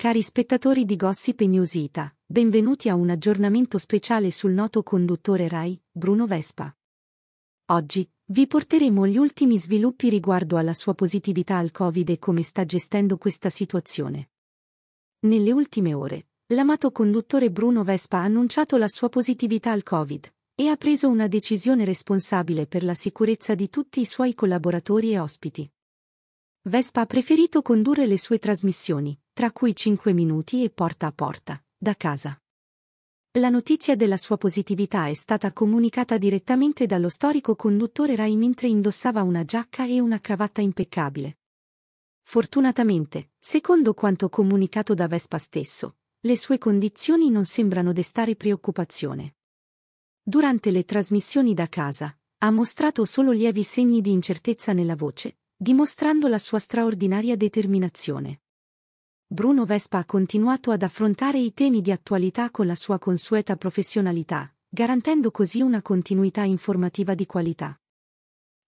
Cari spettatori di Gossip News Ita, benvenuti a un aggiornamento speciale sul noto conduttore Rai, Bruno Vespa. Oggi, vi porteremo gli ultimi sviluppi riguardo alla sua positività al Covid e come sta gestendo questa situazione. Nelle ultime ore, l'amato conduttore Bruno Vespa ha annunciato la sua positività al Covid e ha preso una decisione responsabile per la sicurezza di tutti i suoi collaboratori e ospiti. Vespa ha preferito condurre le sue trasmissioni, tra cui 5 minuti e porta a porta, da casa. La notizia della sua positività è stata comunicata direttamente dallo storico conduttore Rai mentre indossava una giacca e una cravatta impeccabile. Fortunatamente, secondo quanto comunicato da Vespa stesso, le sue condizioni non sembrano destare preoccupazione. Durante le trasmissioni da casa, ha mostrato solo lievi segni di incertezza nella voce, dimostrando la sua straordinaria determinazione. Bruno Vespa ha continuato ad affrontare i temi di attualità con la sua consueta professionalità, garantendo così una continuità informativa di qualità.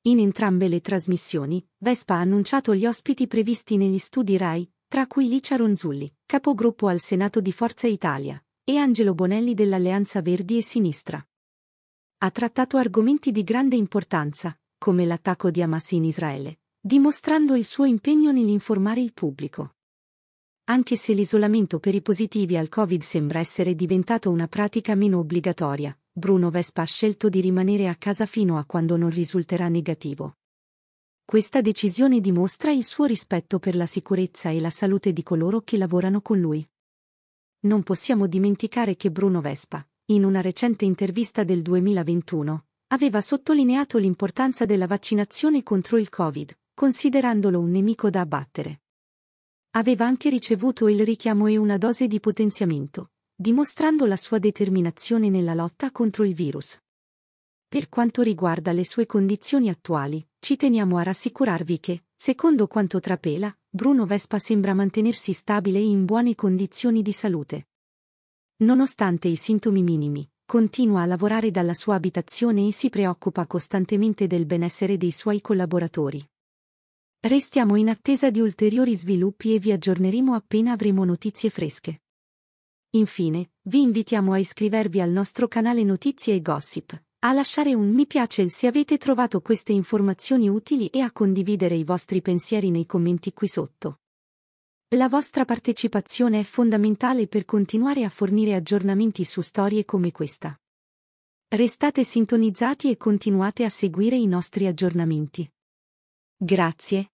In entrambe le trasmissioni, Vespa ha annunciato gli ospiti previsti negli studi RAI, tra cui Licia Ronzulli, capogruppo al Senato di Forza Italia, e Angelo Bonelli dell'Alleanza Verdi e Sinistra. Ha trattato argomenti di grande importanza, come l'attacco di Hamas in Israele, dimostrando il suo impegno nell'informare il pubblico anche se l'isolamento per i positivi al Covid sembra essere diventato una pratica meno obbligatoria, Bruno Vespa ha scelto di rimanere a casa fino a quando non risulterà negativo. Questa decisione dimostra il suo rispetto per la sicurezza e la salute di coloro che lavorano con lui. Non possiamo dimenticare che Bruno Vespa, in una recente intervista del 2021, aveva sottolineato l'importanza della vaccinazione contro il Covid, considerandolo un nemico da abbattere. Aveva anche ricevuto il richiamo e una dose di potenziamento, dimostrando la sua determinazione nella lotta contro il virus. Per quanto riguarda le sue condizioni attuali, ci teniamo a rassicurarvi che, secondo quanto trapela, Bruno Vespa sembra mantenersi stabile e in buone condizioni di salute. Nonostante i sintomi minimi, continua a lavorare dalla sua abitazione e si preoccupa costantemente del benessere dei suoi collaboratori. Restiamo in attesa di ulteriori sviluppi e vi aggiorneremo appena avremo notizie fresche. Infine, vi invitiamo a iscrivervi al nostro canale Notizie e Gossip, a lasciare un mi piace se avete trovato queste informazioni utili e a condividere i vostri pensieri nei commenti qui sotto. La vostra partecipazione è fondamentale per continuare a fornire aggiornamenti su storie come questa. Restate sintonizzati e continuate a seguire i nostri aggiornamenti. Grazie.